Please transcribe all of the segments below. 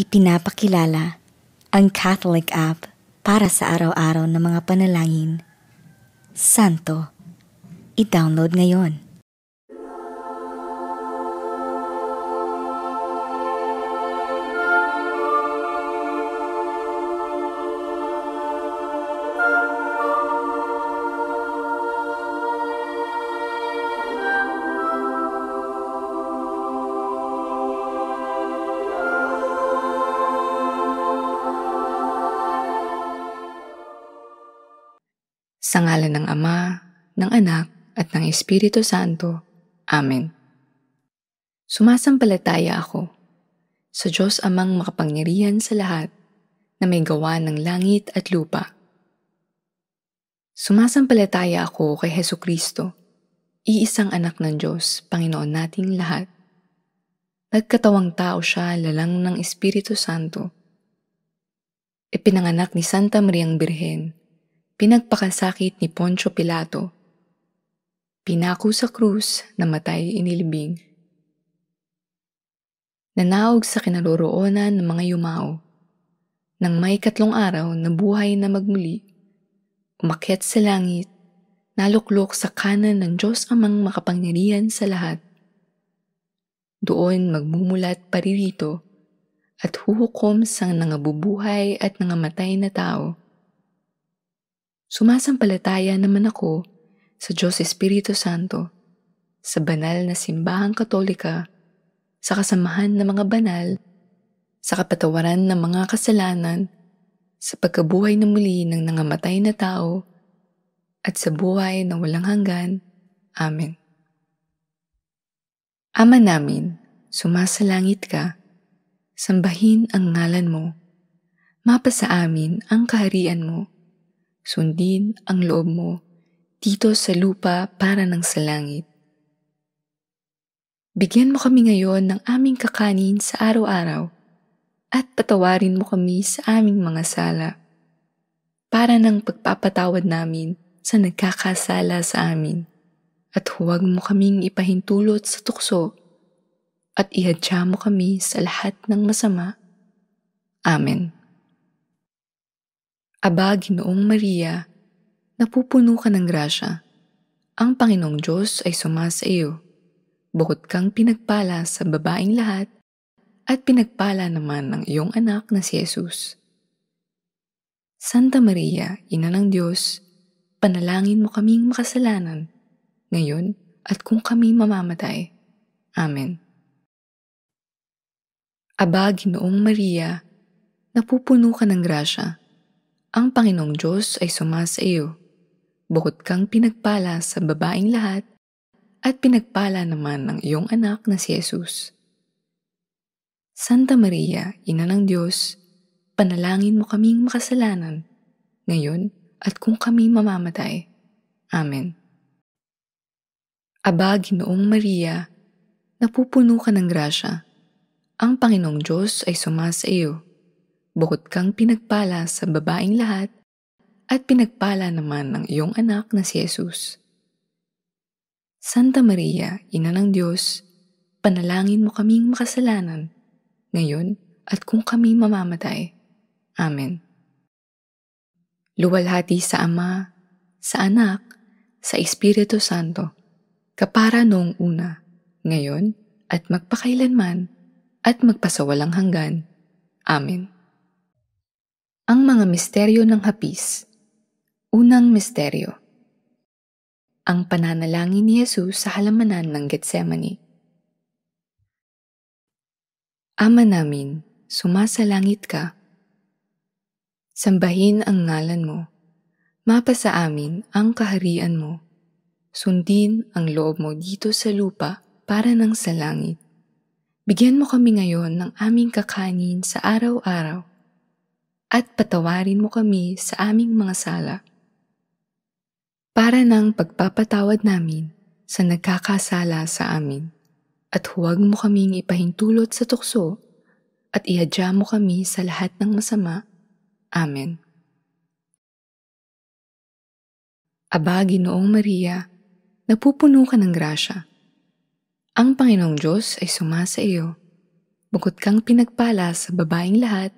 Ipinapakilala ang Catholic app para sa araw-araw na mga panalangin. Santo, i-download ngayon. ng Anak, at ng Espiritu Santo. Amen. Sumasampalataya ako sa Diyos amang makapangyarihan sa lahat na may gawa ng langit at lupa. Sumasampalataya ako kay Heso Kristo, iisang anak ng Diyos, Panginoon nating lahat. Nagkatawang tao siya lalang ng Espiritu Santo. Ipinanganak ni Santa Mariang Birhen, pinagpakasakit ni Poncio Pilato, Pinako sa krus na matay inilibing. Nanaog sa kinaroroonan ng mga yumao. Nang may katlong araw na buhay na magmuli, umakyat sa langit, naluklok sa kanan ng Diyos amang makapangyarihan sa lahat. Doon magmumulat paririto at huhukom sa nangabubuhay at nangamatay na tao. Sumasampalataya naman ako sa Diyos Espiritu Santo, sa banal na simbahang katolika, sa kasamahan ng mga banal, sa kapatawaran ng mga kasalanan, sa pagkabuhay na muli ng nangamatay na tao, at sa buhay na walang hanggan. Amen. Ama namin, sumasalangit ka, sambahin ang ngalan mo, mapasa amin ang kaharian mo, sundin ang loob mo, dito sa lupa para ng sa langit. Bigyan mo kami ngayon ng aming kakanin sa araw-araw at patawarin mo kami sa aming mga sala para ng pagpapatawad namin sa nagkakasala sa amin at huwag mo kaming ipahintulot sa tukso at ihadya mo kami sa lahat ng masama. Amen. Aba, Ginoong Maria, napupuno ka ng grasya. Ang Panginoong Diyos ay sumasa iyo. Bukod kang pinagpala sa babaing lahat, at pinagpala naman ng iyong anak na si Jesus. Santa Maria, Ina ng Diyos, panalangin mo kaming makasalanan, ngayon at kung kami mamamatay. Amen. Aba, Ginoong Maria, napupuno ka ng grasya. Ang Panginoong Diyos ay sumasa iyo bukod kang pinagpala sa babaing lahat at pinagpala naman ng iyong anak na si Jesus. Santa Maria, Ina ng Diyos, panalangin mo kaming makasalanan, ngayon at kung kami mamamatay. Amen. Aba, Ginoong Maria, napupuno ka ng grasya. Ang Panginoong Diyos ay suma sa iyo. Bukod kang pinagpala sa babaing lahat at pinagpala naman ng iyong anak na si Jesus. Santa Maria, Ina ng Diyos, panalangin mo kaming makasalanan, ngayon at kung kami mamamatay. Amen. Luwalhati sa Ama, sa Anak, sa Espiritu Santo, kapara noong una, ngayon at magpakailanman, at magpasawalang hanggan. Amen. Ang mga misteryo ng hapis – Unang misteryo Ang pananalangin ni Jesus sa halamanan ng Getsemani Ama namin, sumasalangit ka. Sambahin ang ngalan mo. Mapa sa amin ang kaharian mo. Sundin ang loob mo dito sa lupa para ng sa langit. Bigyan mo kami ngayon ng aming kakanin sa araw-araw at patawarin mo kami sa aming mga sala para ng pagpapatawad namin sa nagkakasala sa amin. At huwag mo kaming ipahintulot sa tukso at ihadya mo kami sa lahat ng masama. Amen. Aba, Ginoong Maria, napupuno ka ng grasya. Ang Panginoong Diyos ay sumasa iyo. Bukod kang pinagpala sa babaing lahat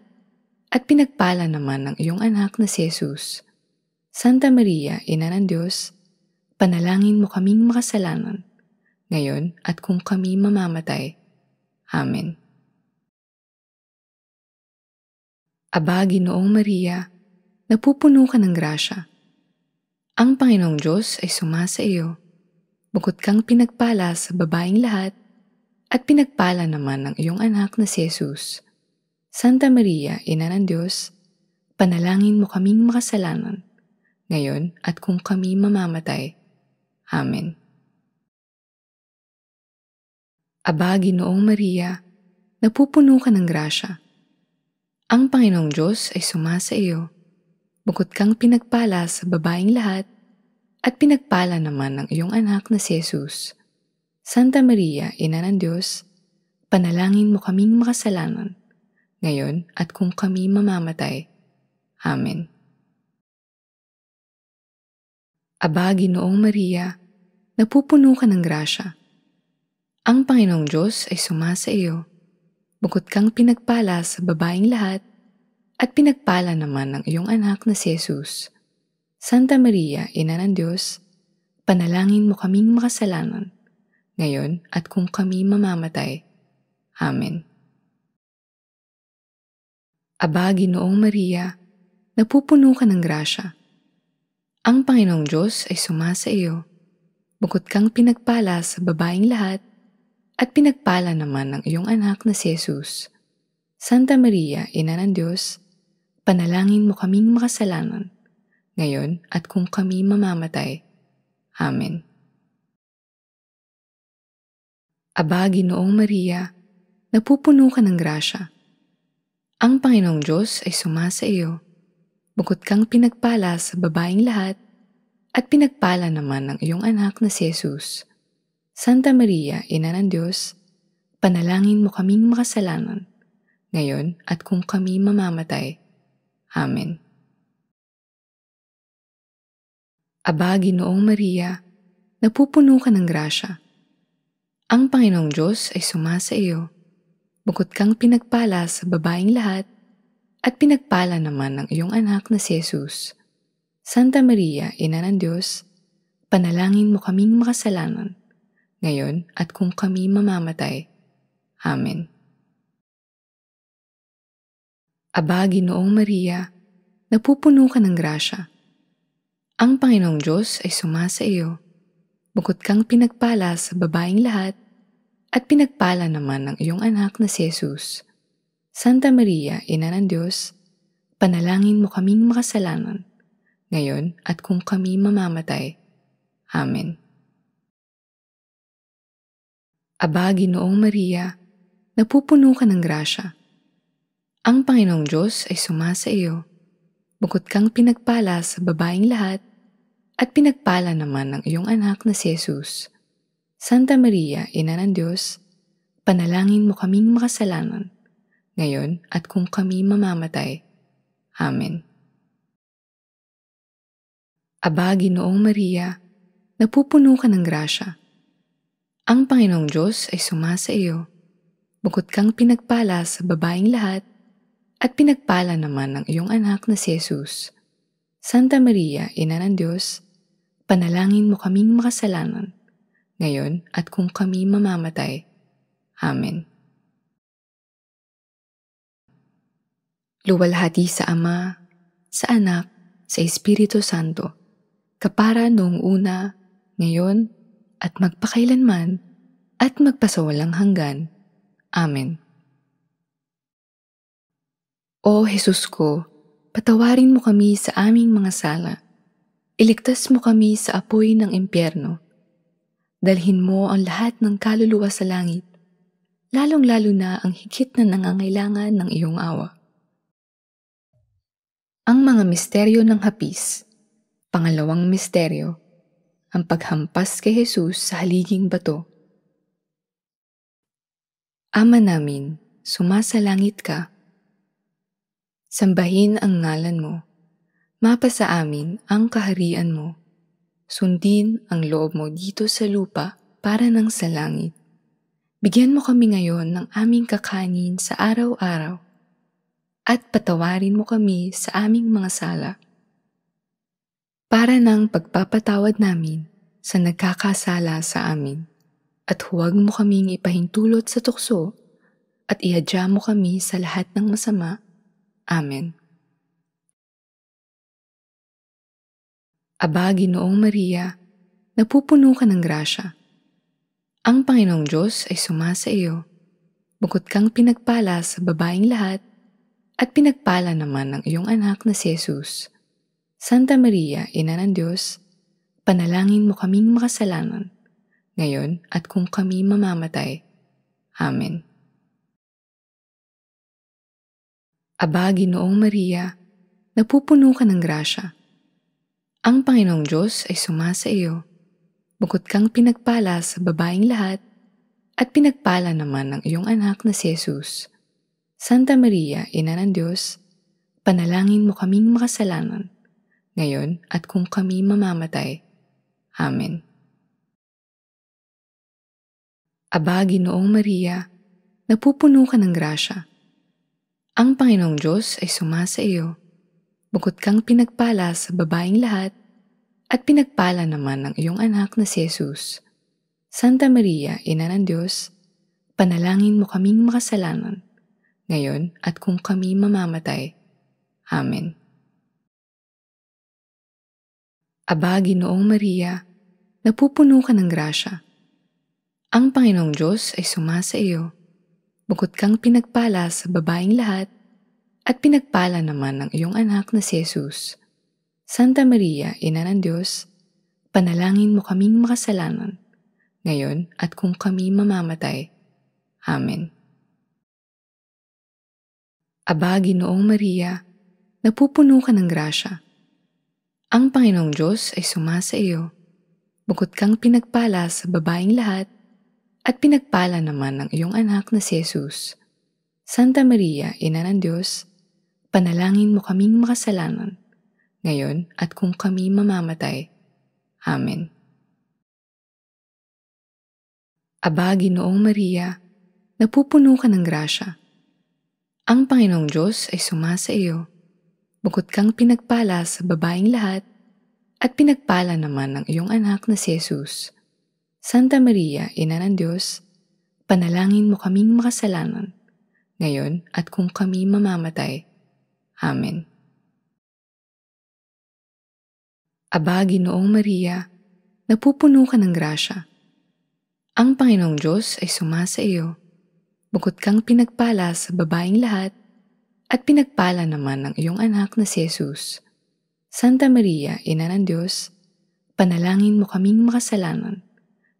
at pinagpala naman ng iyong anak na si Jesus. Santa Maria, Ina ng Diyos, panalangin mo kaming makasalanan, ngayon at kung kami mamamatay. Amen. Aba, Ginoong Maria, napupuno ka ng grasya. Ang Panginoong Diyos ay sumasa iyo. Bukod kang pinagpala sa babaing lahat, at pinagpala naman ang iyong anak na si Jesus. Santa Maria, Ina ng Diyos, panalangin mo kaming makasalanan, ngayon at kung kami mamamatay. Amen. Aba, Ginoong Maria, napupuno ka ng grasya. Ang Panginoong Diyos ay sumasa iyo. Bukod kang pinagpala sa babaing lahat, at pinagpala naman ng iyong anak na si Jesus. Santa Maria, Ina ng Diyos, panalangin mo kaming makasalanan, ngayon at kung kami mamamatay. Amen. Aba, Ginoong Maria, napupuno ka ng grasya. Ang Panginoong Diyos ay sumasa iyo. Bukod kang pinagpala sa babaing lahat, at pinagpala naman ng iyong anak na si Jesus. Santa Maria, Ina ng Diyos, panalangin mo kaming makasalanan, ngayon at kung kami mamamatay. Amen. Aba, Ginoong Maria, napupuno ka ng grasya. Ang Panginoong Diyos ay suma sa iyo. Bukod kang pinagpala sa babaing lahat, at pinagpala naman ang iyong anak na si Jesus. Santa Maria, Ina ng Diyos, panalangin mo kaming makasalanan, ngayon at kung kami mamamatay. Amen. Aba, Ginoong Maria, napupuno ka ng grasya. Ang Panginoong Diyos ay suma sa iyo bukod kang pinagpala sa babaeng lahat, at pinagpala naman ng iyong anak na si Jesus. Santa Maria, Ina ng Diyos, panalangin mo kaming makasalanan, ngayon at kung kami mamamatay. Amen. Aba, Ginoong Maria, napupuno ka ng grasya. Ang Panginoong Diyos ay sumasa iyo. Bukod kang pinagpala sa babaeng lahat, at pinagpala naman ng iyong anak na si Jesus. Santa Maria, Ina ng Diyos, panalangin mo kaming makasalanan, ngayon at kung kami mamamatay. Amen. Aba, Ginoong Maria, napupuno ka ng grasya. Ang Panginoong Diyos ay sumasa iyo. Bukod kang pinagpala sa babaing lahat, at pinagpala naman ng iyong anak na si Jesus. Santa Maria, Ina ng Diyos, panalangin mo kaming makasalanan, ngayon at kung kami mamamatay. Amen. Aba, Ginoong Maria, napupuno ka ng grasya. Ang Panginoong Diyos ay sumasa iyo. Bukod kang pinagpala sa babaing lahat, at pinagpala naman ng iyong anak na si Jesus. Santa Maria, Ina ng Diyos, panalangin mo kaming makasalanan, ngayon at kung kami mamamatay. Amen. Aba, Ginoong Maria, napupuno ka ng grasya. Ang Panginoong Diyos ay sumasa iyo. Bukod kang pinagpala sa babaing lahat, at pinagpala naman ang iyong anak na si Jesus. Santa Maria, Ina ng Diyos, panalangin mo kaming makasalanan, ngayon at kung kami mamamatay. Amen. luwalhati sa Ama, sa Anak, sa Espiritu Santo, kapara noong una, ngayon, at magpakailanman, at magpasawalang hanggan. Amen. O Jesus ko, patawarin mo kami sa aming mga sala. Iligtas mo kami sa apoy ng impyerno. Dalhin mo ang lahat ng kaluluwa sa langit, lalong-lalo na ang higit na nangangailangan ng iyong awa. Ang mga misteryo ng hapis. Pangalawang misteryo, ang paghampas kay Jesus sa haliging bato. Ama namin, sumasalangit ka. Sambahin ang ngalan mo. Mapa sa amin ang kaharian mo. Sundin ang loob mo dito sa lupa para ng sa langit. Bigyan mo kami ngayon ng aming kakanin sa araw-araw at patawarin mo kami sa aming mga sala para ng pagpapatawad namin sa nagkakasala sa amin. At huwag mo kaming ipahintulot sa tukso at ihadya mo kami sa lahat ng masama. Amen. Aba, Ginoong Maria, napupuno ka ng grasya. Ang Panginoong Diyos ay sumasa iyo. Bukod kang pinagpala sa babaing lahat, at pinagpala naman ng iyong anak na si Jesus. Santa Maria, Ina ng Diyos, panalangin mo kaming makasalanan, ngayon at kung kami mamamatay. Amen. Aba, Ginoong Maria, napupuno ka ng grasya. Ang Panginoong Diyos ay sumasa iyo. Bukod kang pinagpala sa babaeng lahat, at pinagpala naman ng iyong anak na si Jesus. Santa Maria, Ina ng Diyos, panalangin mo kaming makasalanan, ngayon at kung kami mamamatay. Amen. Aba, Ginoong Maria, napupuno ka ng grasya. Ang Panginoong Diyos ay sumasa iyo. Bukod kang pinagpala sa babaing lahat, at pinagpala naman ng iyong anak na si Jesus. Santa Maria, Ina ng Diyos, panalangin mo kaming makasalanan, ngayon at kung kami mamamatay. Amen. Aba, Ginoong Maria, napupuno ka ng grasya. Ang Panginoong Diyos ay sumasa iyo. Bukod kang pinagpala sa babaing lahat, at pinagpala naman ang iyong anak na si Jesus. Santa Maria, Ina ng Diyos, panalangin mo kaming makasalanan, ngayon at kung kami mamamatay. Amen. Aba, Ginoong Maria, napupuno ka ng grasya. Ang Panginoong Diyos ay sumasa iyo. Bukod kang pinagpala sa babaing lahat, at pinagpala naman ng iyong anak na si Jesus. Santa Maria, Ina ng Diyos, panalangin mo kaming makasalanan, ngayon at kung kami mamamatay. Amen. Aba, Ginoong Maria, napupuno ka ng grasya. Ang Panginoong Diyos ay suma sa iyo. Bukod kang pinagpala sa babaing lahat, at pinagpala naman ang iyong anak na si Jesus. Santa Maria, Ina ng Diyos, panalangin mo kaming makasalanan, ngayon at kung kami mamamatay. Amen. Aba, Ginoong Maria, napupuno ka ng grasya. Ang Panginoong Diyos ay suma sa iyo bukod kang pinagpala sa babaeng lahat, at pinagpala naman ng iyong anak na si Jesus. Santa Maria, Ina ng Diyos, panalangin mo kaming makasalanan,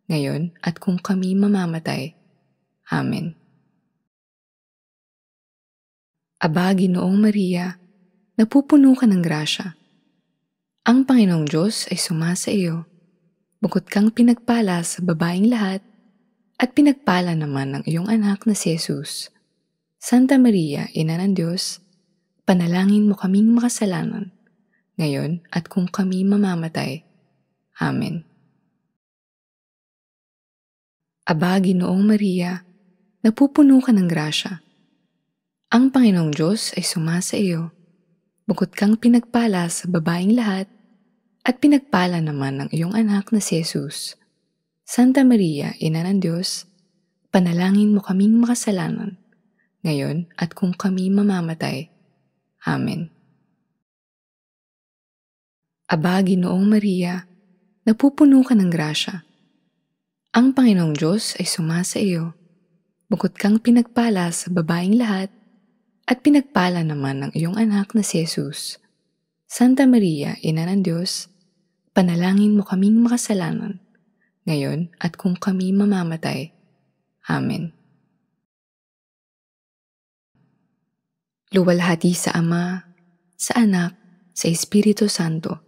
ngayon at kung kami mamamatay. Amen. Aba, Ginoong Maria, napupuno ka ng grasya. Ang Panginoong Diyos ay suma iyo. Bukod kang pinagpala sa babaeng lahat, at pinagpala naman ng iyong anak na si Jesus. Santa Maria, Ina ng Diyos, panalangin mo kaming makasalanan, ngayon at kung kami mamamatay. Amen. Aba, Ginoong Maria, napupuno ka ng grasya. Ang Panginoong Diyos ay suma sa iyo. Bukod kang pinagpala sa babaing lahat, at pinagpala naman ng iyong anak na si Jesus. Santa Maria, Ina ng Diyos, panalangin mo kaming makasalanan, ngayon at kung kami mamamatay. Amen. Aba, Ginoong Maria, napupuno ka ng grasya. Ang Panginoong Diyos ay sumasa iyo. Bukod kang pinagpala sa babaing lahat, at pinagpala naman ng iyong anak na si Jesus. Santa Maria, Ina ng Diyos, panalangin mo kaming makasalanan, ngayon at kung kami mamamatay. Amen. Luwalhati sa Ama, sa Anak, sa Espiritu Santo,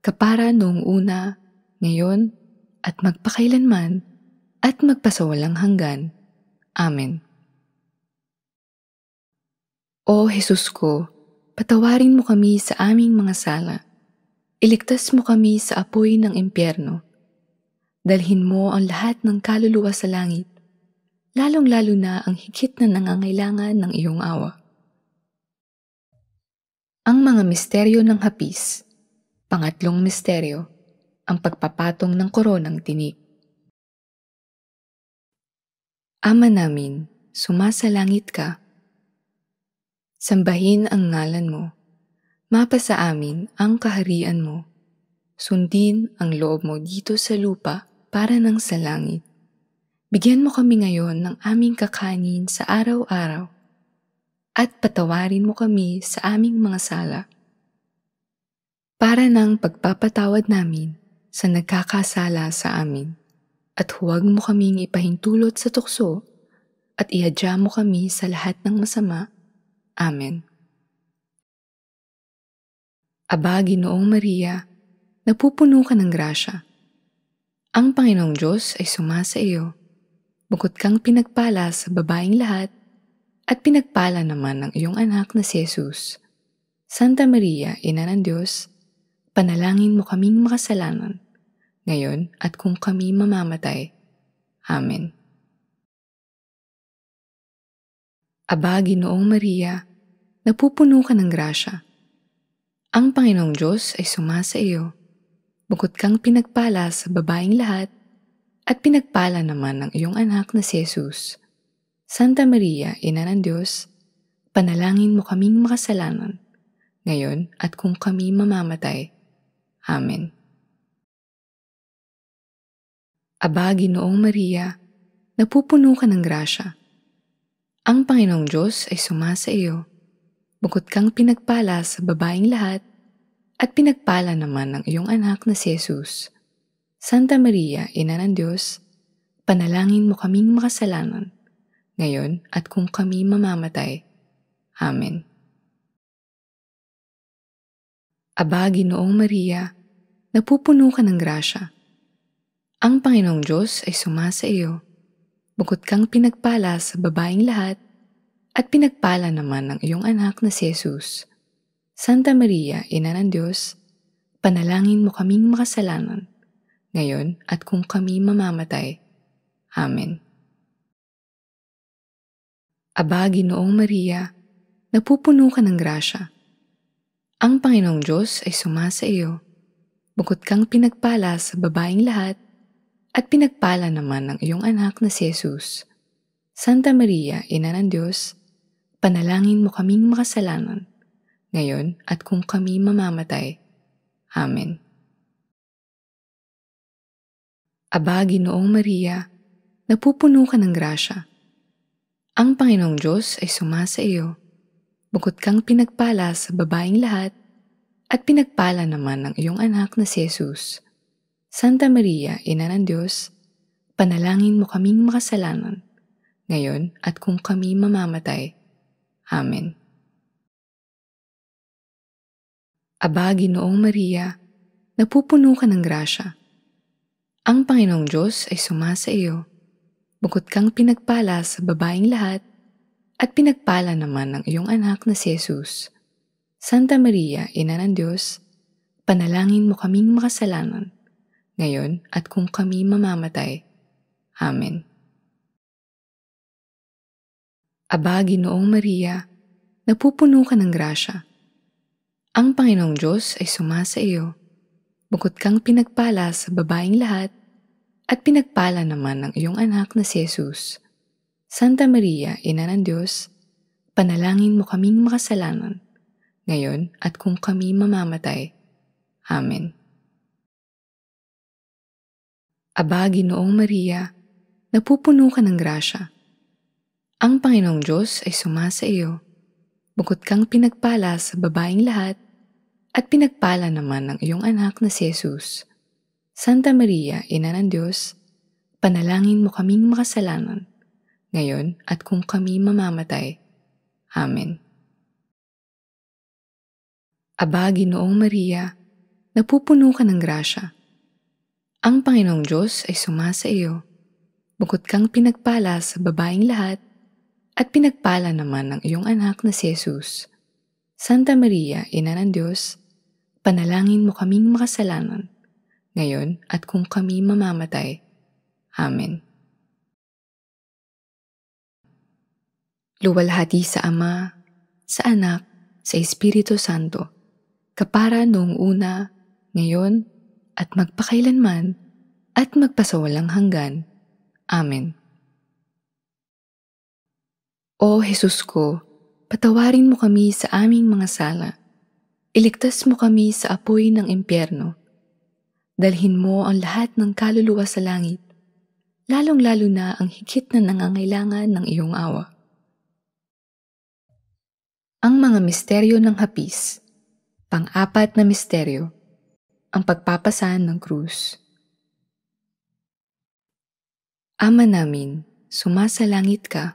kapara noong una, ngayon, at magpakailanman, at magpasawalang hanggan. Amen. O Jesus ko, patawarin mo kami sa aming mga sala. Iligtas mo kami sa apoy ng impyerno Dalhin mo ang lahat ng kaluluwa sa langit, lalong-lalo na ang higit na nangangailangan ng iyong awa. Ang mga misteryo ng hapis Pangatlong misteryo, ang pagpapatong ng koronang tinik. Ama namin, sumasalangit ka. Sambahin ang ngalan mo. Mapasa amin ang kaharian mo. Sundin ang loob mo dito sa lupa para ng sa langit. Bigyan mo kami ngayon ng aming kakanin sa araw-araw at patawarin mo kami sa aming mga sala para ng pagpapatawad namin sa nagkakasala sa amin. At huwag mo kaming ipahintulot sa tukso at ihadya mo kami sa lahat ng masama. Amen. Aba, Ginoong Maria, napupuno ka ng grasya. Ang Panginoong Diyos ay suma sa iyo. Bukod kang pinagpala sa babaing lahat, at pinagpala naman ang iyong anak na si Jesus. Santa Maria, Ina ng Diyos, panalangin mo kaming makasalanan, ngayon at kung kami mamamatay. Amen. Aba, Ginoong Maria, napupuno ka ng grasya. Ang Panginoong Diyos ay suma sa iyo bukod kang pinagpala sa babaing lahat, at pinagpala naman ng iyong anak na si Jesus. Santa Maria, Ina ng Diyos, panalangin mo kaming makasalanan, ngayon at kung kami mamamatay. Amen. Aba, Ginoong Maria, napupuno ka ng grasya. Ang Panginoong Diyos ay sumasa iyo. Bukod kang pinagpala sa babaing lahat, at pinagpala naman ng iyong anak na si Jesus. Santa Maria, Ina ng Diyos, panalangin mo kaming makasalanan, ngayon at kung kami mamamatay. Amen. Aba, Ginoong Maria, napupuno ka ng grasya. Ang Panginoong Diyos ay sumasa iyo. Bukod kang pinagpala sa babaing lahat, at pinagpala naman ng iyong anak na si Jesus. Santa Maria, Ina ng Diyos, panalangin mo kaming makasalanan, ngayon at kung kami mamamatay. Amen. Aba, Ginoong Maria, napupuno ka ng grasya. Ang Panginoong Diyos ay sumasa iyo. Bukod kang pinagpala sa babaing lahat, at pinagpala naman ng iyong anak na si Jesus. Santa Maria, Ina ng Diyos, panalangin mo kaming makasalanan, ngayon at kung kami mamamatay. Amen. Aba, Ginoong Maria, napupuno ka ng grasya. Ang Panginoong Diyos ay sumasa iyo. Bukod kang pinagpala sa babaing lahat, at pinagpala naman ang iyong anak na si Jesus. Santa Maria, Ina ng Diyos, panalangin mo kaming makasalanan, ngayon at kung kami mamamatay. Amen. Aba, Ginoong Maria, napupuno ka ng grasya. Ang Panginoong Diyos ay sumasa iyo. Bukod kang pinagpala sa babaing lahat, at pinagpala naman ang iyong anak na si Jesus. Santa Maria, Ina ng Diyos, panalangin mo kaming makasalanan, ngayon at kung kami mamamatay. Amen. Aba, Ginoong Maria, napupuno ka ng grasya ang Panginoong Diyos ay sumasa iyo, bukod kang pinagpala sa babaing lahat, at pinagpala naman ang iyong anak na si Jesus. Santa Maria, Ina ng Diyos, panalangin mo kaming makasalanan, ngayon at kung kami mamamatay. Amen. Aba, Ginoong Maria, napupuno ka ng grasya. Ang Panginoong Diyos ay sumasa iyo, bukod kang pinagpala sa babaing lahat, at pinagpala naman ng iyong anak na si Jesus. Santa Maria, Ina ng Diyos, panalangin mo kaming makasalanan, ngayon at kung kami mamamatay. Amen. Aba, Ginoong Maria, napupuno ka ng grasya. Ang Panginoong Diyos ay sumasa iyo. Bukod kang pinagpala sa babaing lahat, at pinagpala naman ng iyong anak na si Jesus. Santa Maria, Ina ng Diyos, panalangin mo kaming makasalanan, ngayon at kung kami mamamatay. Amen. Luwalhati sa Ama, sa Anak, sa Espiritu Santo, kapara noong una, ngayon, at magpakailanman, at magpasawalang hanggan. Amen. O Jesus ko, Patawarin mo kami sa aming mga sala. Iligtas mo kami sa apoy ng impyerno. Dalhin mo ang lahat ng kaluluwa sa langit, lalong-lalo na ang higit na nangangailangan ng iyong awa. Ang mga misteryo ng hapis Pang-apat na misteryo Ang pagpapasan ng krus Ama namin, sumasalangit ka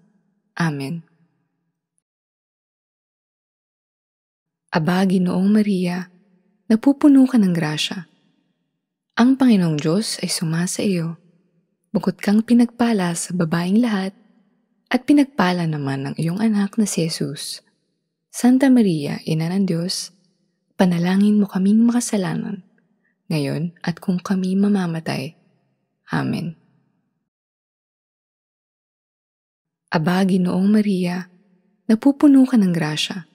Amen. Aba, Ginoong Maria, napupuno ka ng grasya. Ang Panginoong Diyos ay sumasa iyo, bukod kang pinagpala sa babaing lahat, at pinagpala naman ang iyong anak na si Jesus. Santa Maria, Ina ng Diyos, panalangin mo kaming makasalanan, ngayon at kung kami mamamatay. Amen. Aba, Ginoong Maria, napupuno ka ng grasya.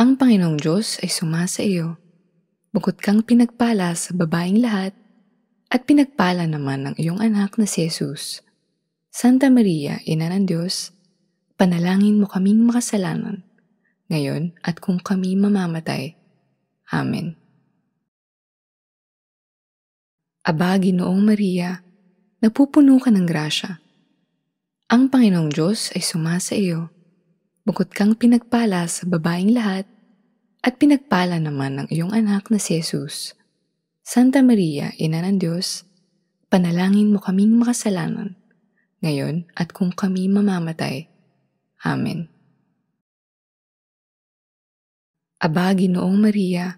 Ang Panginoong Diyos ay sumasa iyo. Bukod kang pinagpala sa babaing lahat, at pinagpala naman ang iyong anak na si Jesus. Santa Maria, Ina ng Diyos, panalangin mo kaming makasalanan, ngayon at kung kami mamamatay. Amen. Aba, Ginoong Maria, napupuno ka ng grasya. Ang Panginoong Diyos ay sumasa iyo. Bukod kang pinagpala sa babaing lahat, at pinagpala naman ang iyong anak na si Jesus. Santa Maria, Ina ng Diyos, panalangin mo kaming makasalanan, ngayon at kung kami mamamatay. Amen. Aba, Ginoong Maria,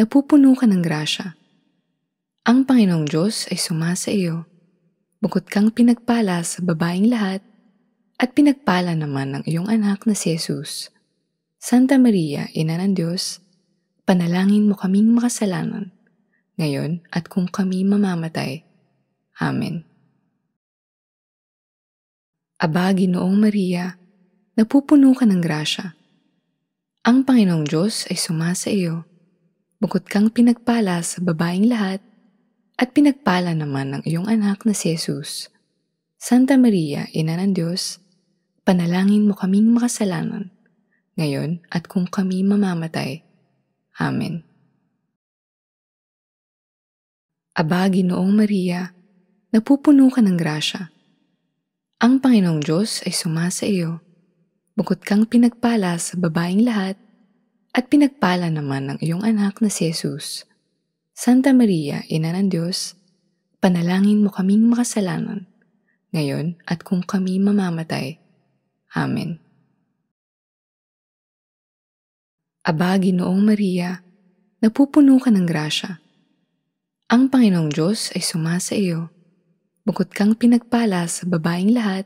napupuno ka ng grasya. Ang Panginoong Diyos ay sumasa iyo Bukod kang pinagpala sa babaeng lahat, at pinagpala naman ng iyong anak na si Jesus. Santa Maria, Ina ng Diyos, panalangin mo kaming makasalanan, ngayon at kung kami mamamatay. Amen. Aba, Ginoong Maria, napupuno ka ng grasya. Ang Panginoong Diyos ay sumasa iyo. Bukod kang pinagpala sa babaeng lahat, at pinagpala naman ng iyong anak na si Jesus. Santa Maria, Ina ng Diyos, panalangin mo kaming makasalanan, ngayon at kung kami mamamatay. Amen. Aba, Ginoong Maria, napupuno ka ng grasya. Ang Panginoong Diyos ay sumasa iyo. Bukod kang pinagpala sa babaing lahat, at pinagpala naman ng iyong anak na si Jesus. Santa Maria, Ina ng Diyos, panalangin mo kaming makasalanan, ngayon at kung kami mamamatay. Amen. Aba, Ginoong Maria, napupuno ka ng grasya. Ang Panginoong Diyos ay sumasa iyo. Bukod kang pinagpala sa babaing lahat,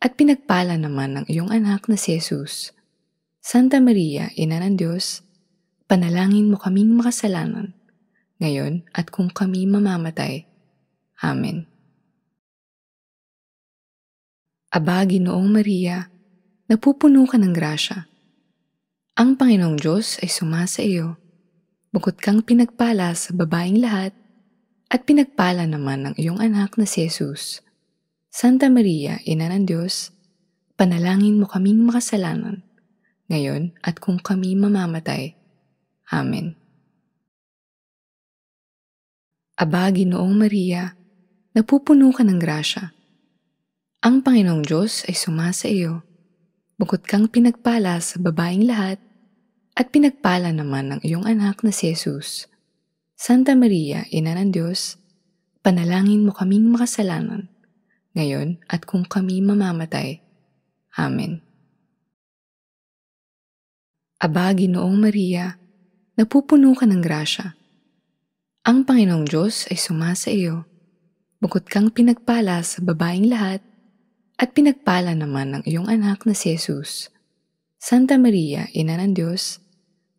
at pinagpala naman ang iyong anak na si Jesus. Santa Maria, Ina ng Diyos, panalangin mo kaming makasalanan, ngayon at kung kami mamamatay. Amen. Aba, Ginoong Maria, napupuno ka ng grasya. Ang Panginoong Diyos ay sumasa iyo. Bukod kang pinagpala sa babaing lahat, at pinagpala naman ang iyong anak na si Jesus. Santa Maria, Ina ng Diyos, panalangin mo kaming makasalanan, ngayon at kung kami mamamatay. Amen. Aba, Ginoong Maria, napupuno ka ng grasya. Ang Panginoong Diyos ay sumasa iyo. Bukod kang pinagpala sa babaing lahat, at pinagpala naman ng iyong anak na si Jesus. Santa Maria, Ina ng Diyos, panalangin mo kaming makasalanan, ngayon at kung kami mamamatay. Amen. Aba, Ginoong Maria, napupuno ka ng grasya. Ang Panginoong Diyos ay suma sa iyo. Bukod kang pinagpala sa babaing lahat, at pinagpala naman ang iyong anak na si Jesus. Santa Maria, Ina ng Diyos,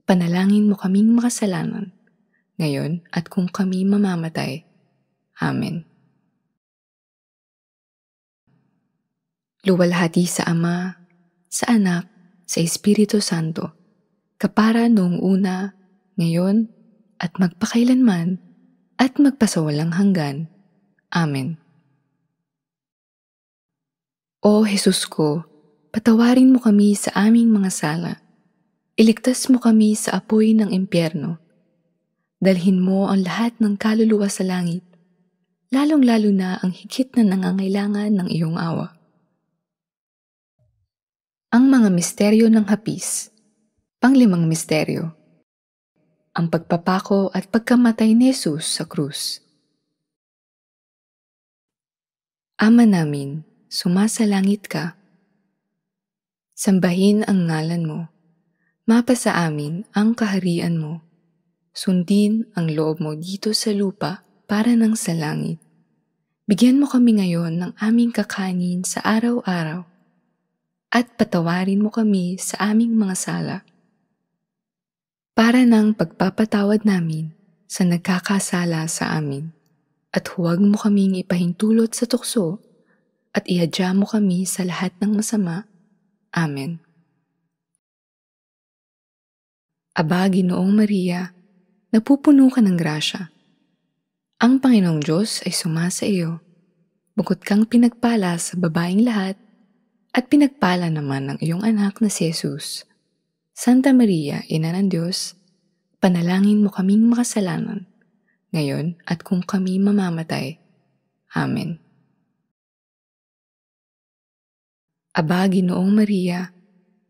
panalangin mo kaming makasalanan, ngayon at kung kami mamamatay. Amen. Luwalhati sa Ama, sa Anak, sa Espiritu Santo, kapara noong una, ngayon, at magpakailanman at magpasawalang hanggan. Amen. O Jesus ko, patawarin mo kami sa aming mga sala. Iligtas mo kami sa apoy ng impyerno. Dalhin mo ang lahat ng kaluluwa sa langit, lalong-lalo na ang higit na nangangailangan ng iyong awa. Ang mga misteryo ng hapis Panglimang misteryo ang pagpapako at pagkamatay ni Jesus sa krus. Ama namin, sumasalangit ka. Sambahin ang ngalan mo. Mapa sa amin ang kaharian mo. Sundin ang loob mo dito sa lupa para ng sa langit. Bigyan mo kami ngayon ng aming kakanin sa araw-araw at patawarin mo kami sa aming mga sala para ng pagpapatawad namin sa nagkakasala sa amin. At huwag mo kaming ipahintulot sa tukso at ihadya mo kami sa lahat ng masama. Amen. Aba, Ginoong Maria, napupuno ka ng grasya. Ang Panginoong Diyos ay suma sa iyo. Bukod kang pinagpala sa babaing lahat, at pinagpala naman ng iyong anak na si Jesus Santa Maria, Ina ng Diyos, panalangin mo kaming makasalanan, ngayon at kung kami mamamatay. Amen. Aba, Ginoong Maria,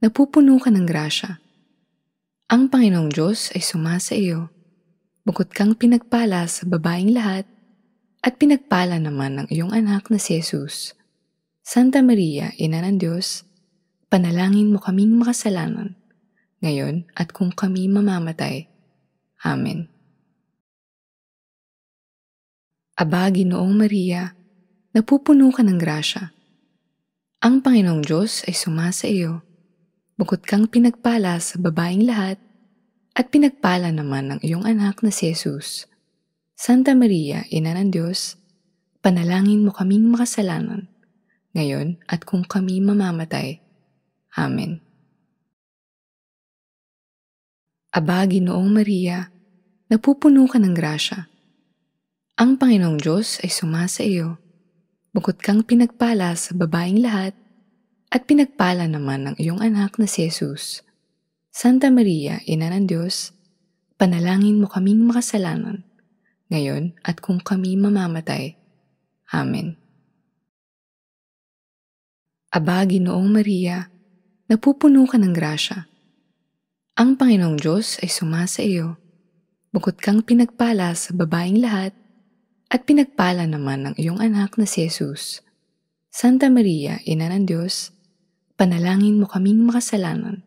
napupuno ka ng grasya. Ang Panginoong Diyos ay sumasa iyo. Bukod kang pinagpala sa babaing lahat, at pinagpala naman ng iyong anak na si Jesus. Santa Maria, Ina ng Diyos, panalangin mo kaming makasalanan, ngayon at kung kami mamamatay. Amen. Aba, Ginoong Maria, napupuno ka ng grasya. Ang Panginoong Diyos ay sumasa iyo. Bukod kang pinagpala sa babaing lahat, at pinagpala naman ang iyong anak na si Jesus. Santa Maria, Ina ng Diyos, panalangin mo kaming makasalanan, ngayon at kung kami mamamatay. Amen. Aba, Ginoong Maria, napupuno ka ng grasya. Ang Panginoong Diyos ay sumasa iyo. Bukod kang pinagpala sa babaing lahat, at pinagpala naman ang iyong anak na si Jesus. Santa Maria, Ina ng Diyos, panalangin mo kaming makasalanan, ngayon at kung kami mamamatay. Amen. Aba, Ginoong Maria, napupuno ka ng grasya. Ang Panginoong Diyos ay suma sa iyo. Bukod kang pinagpala sa babaeng lahat, at pinagpala naman ang iyong anak na si Jesus. Santa Maria, Ina ng Diyos, panalangin mo kaming makasalanan,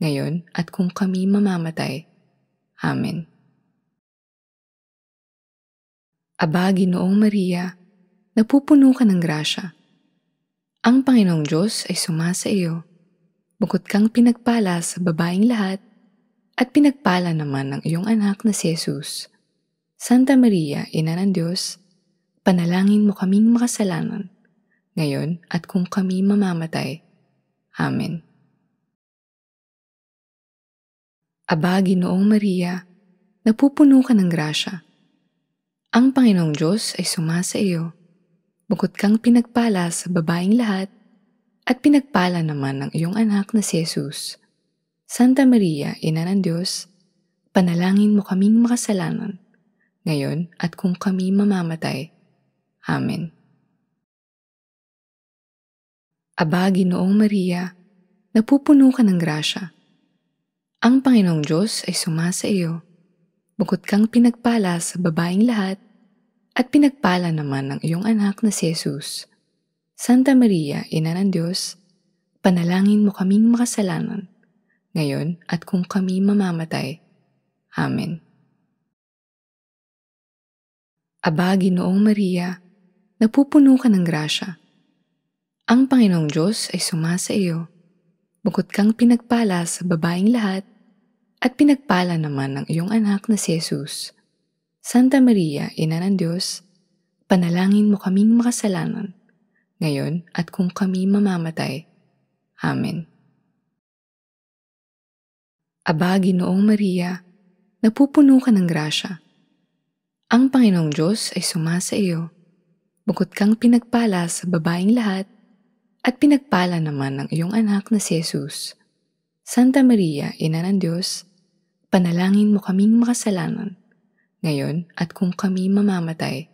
ngayon at kung kami mamamatay. Amen. Aba, Ginoong Maria, napupuno ka ng grasya. Ang Panginoong Diyos ay suma sa iyo Bukod kang pinagpala sa babaeng lahat, at pinagpala naman ang iyong anak na si Jesus. Santa Maria, Ina ng Diyos, panalangin mo kaming makasalanan, ngayon at kung kami mamamatay. Amen. Aba, Ginoong Maria, napupuno ka ng grasya. Ang Panginoong Diyos ay sumasa iyo. Bukod kang pinagpala sa babaeng lahat, at pinagpala naman ng iyong anak na si Jesus. Santa Maria, Ina ng Diyos, panalangin mo kaming makasalanan, ngayon at kung kami mamamatay. Amen. Aba, Ginoong Maria, napupuno ka ng grasya. Ang Panginoong Diyos ay sumasa iyo. Bukod kang pinagpala sa babaing lahat, at pinagpala naman ng iyong anak na si Jesus. Santa Maria, Ina ng Diyos, panalangin mo kaming makasalanan, ngayon at kung kami mamamatay. Amen. Aba, Ginoong Maria, napupuno ka ng grasya. Ang Panginoong Diyos ay sumasa iyo. Bukod kang pinagpala sa babaing lahat, at pinagpala naman ang iyong anak na si Jesus. Santa Maria, Ina ng Diyos, panalangin mo kaming makasalanan, ngayon at kung kami mamamatay. Amen. Aba, Ginoong Maria, napupuno ka ng grasya. Ang Panginoong Diyos ay sumasa iyo. Bukod kang pinagpala sa babaing lahat, at pinagpala naman ng iyong anak na si Jesus. Santa Maria, Ina ng Diyos, panalangin mo kaming makasalanan, ngayon at kung kami mamamatay.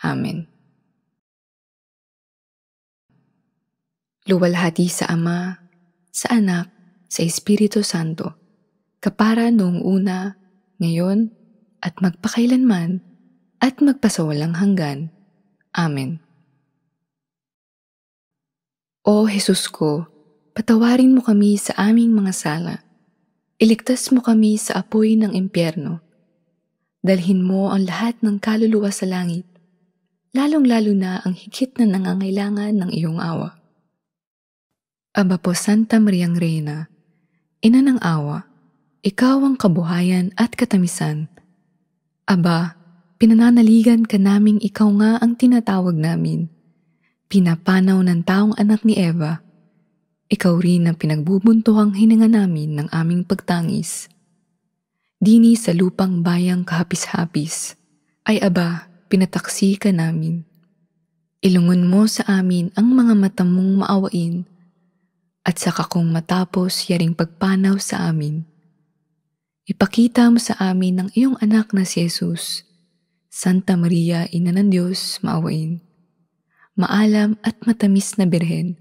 Amen. Luwalhati sa Ama, sa Anak, sa Espiritu Santo, kapara noong una, ngayon, at magpakailanman, at magpasawalang hanggan. Amen. O Jesus ko, patawarin mo kami sa aming mga sala. Iligtas mo kami sa apoy ng impyerno. Dalhin mo ang lahat ng kaluluwa sa langit, lalong-lalo na ang higit na nangangailangan ng iyong awa. Aba po Santa Mariang Reina, Ina ng awa, ikaw ang kabuhayan at katamisan. Aba, pinananaligan ka naming ikaw nga ang tinatawag namin. Pinapanaw ng taong anak ni Eva. Ikaw rin ang pinagbubuntuhang hininga namin ng aming pagtangis. Dini sa lupang bayang kahapis-hapis, ay aba, pinataksi ka namin. Ilungon mo sa amin ang mga matamong maawain at saka kung matapos yaring pagpanaw sa amin. Ipakita mo sa amin ang iyong anak na si Jesus. Santa Maria, Ina ng Diyos, maawain. Maalam at matamis na birhen,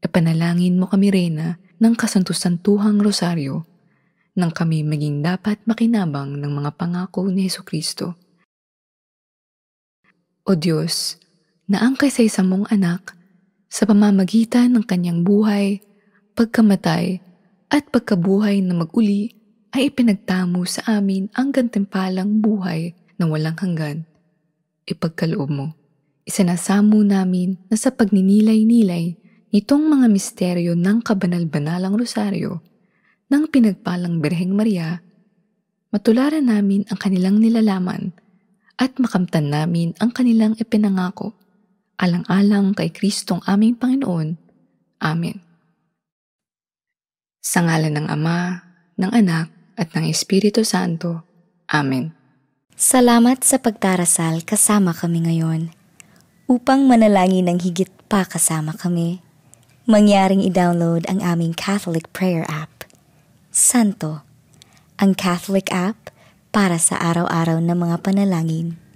ipanalangin mo kami Reyna ng kasantusantuhang rosaryo nang kami maging dapat makinabang ng mga pangako ni Heso Kristo. O Diyos, na ang kaysaysa mong anak sa pamamagitan ng kanyang buhay, pagkamatay, at pagkabuhay na maguli ay ipinagtamo sa amin ang gantimpalang buhay na walang hanggan. Ipagkaloob mo. Isinasamo namin na sa pagninilay-nilay nitong mga misteryo ng kabanal-banalang rosaryo ng pinagpalang Birheng Maria, matularan namin ang kanilang nilalaman at makamtan namin ang kanilang ipinangako alang-alang kay Kristong aming Panginoon. Amen. Sa ngalan ng Ama, ng Anak, at ng Espiritu Santo. Amen. Salamat sa pagdarasal kasama kami ngayon. Upang manalangin ng higit pa kasama kami, mangyaring i-download ang aming Catholic Prayer App. Santo, ang Catholic App para sa araw-araw na mga panalangin.